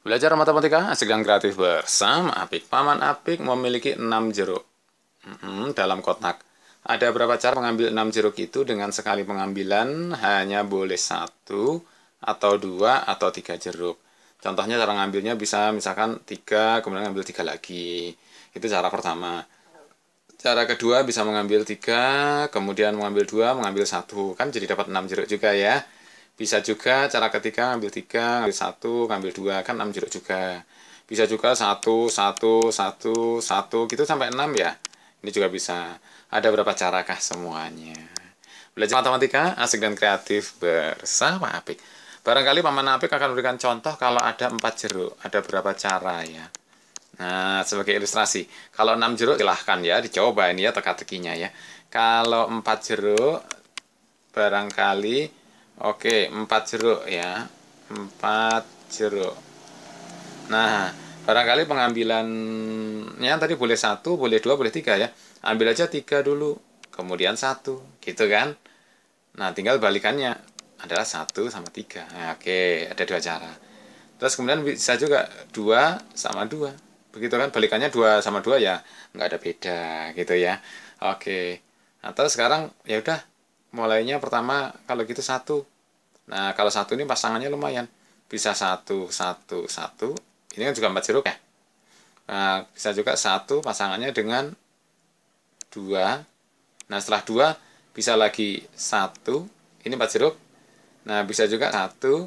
Belajar matematika asik dan kreatif bersama Apik. Paman Apik memiliki 6 jeruk hmm dalam kotak. Ada berapa cara mengambil 6 jeruk itu dengan sekali pengambilan hanya boleh satu atau dua atau tiga jeruk. Contohnya cara ngambilnya bisa misalkan tiga kemudian ngambil tiga lagi. Itu cara pertama. Cara kedua bisa mengambil tiga kemudian mengambil dua mengambil satu Kan jadi dapat enam jeruk juga ya. Bisa juga cara ketiga ambil tiga ambil satu ambil dua kan enam jeruk juga. Bisa juga satu satu satu satu gitu sampai enam ya. Ini juga bisa. Ada berapa carakah semuanya? Belajar matematika asik dan kreatif bersama Apik. Barangkali Paman Apik akan memberikan contoh kalau ada empat jeruk, ada berapa cara ya. Nah, sebagai ilustrasi, kalau enam jeruk silahkan ya, dicoba ini ya teka-tekinya ya. Kalau empat jeruk, barangkali Oke, empat jeruk ya. empat jeruk. Nah, barangkali pengambilannya tadi boleh satu, boleh dua, boleh tiga ya. Ambil aja tiga dulu, kemudian satu, gitu kan? Nah, tinggal balikannya adalah satu sama tiga. Nah, oke, ada dua cara. Terus kemudian bisa juga dua sama dua, begitu kan? Balikannya dua sama dua ya, nggak ada beda gitu ya. Oke. Atau nah, sekarang ya udah mulainya pertama kalau gitu satu nah kalau satu ini pasangannya lumayan bisa satu satu satu ini kan juga empat jeruk ya nah, bisa juga satu pasangannya dengan dua nah setelah dua bisa lagi satu ini empat jeruk nah bisa juga satu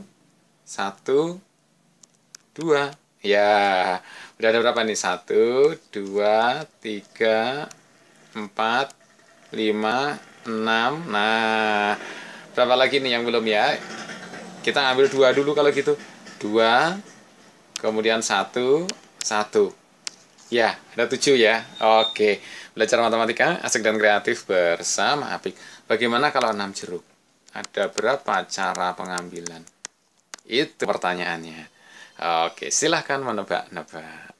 satu dua ya udah ada berapa nih satu dua tiga empat lima 6 nah berapa lagi nih yang belum ya kita ambil dua dulu kalau gitu dua kemudian satu satu ya ada tujuh ya oke belajar matematika asik dan kreatif bersama Apik bagaimana kalau enam jeruk ada berapa cara pengambilan itu pertanyaannya oke silahkan menebak-nebak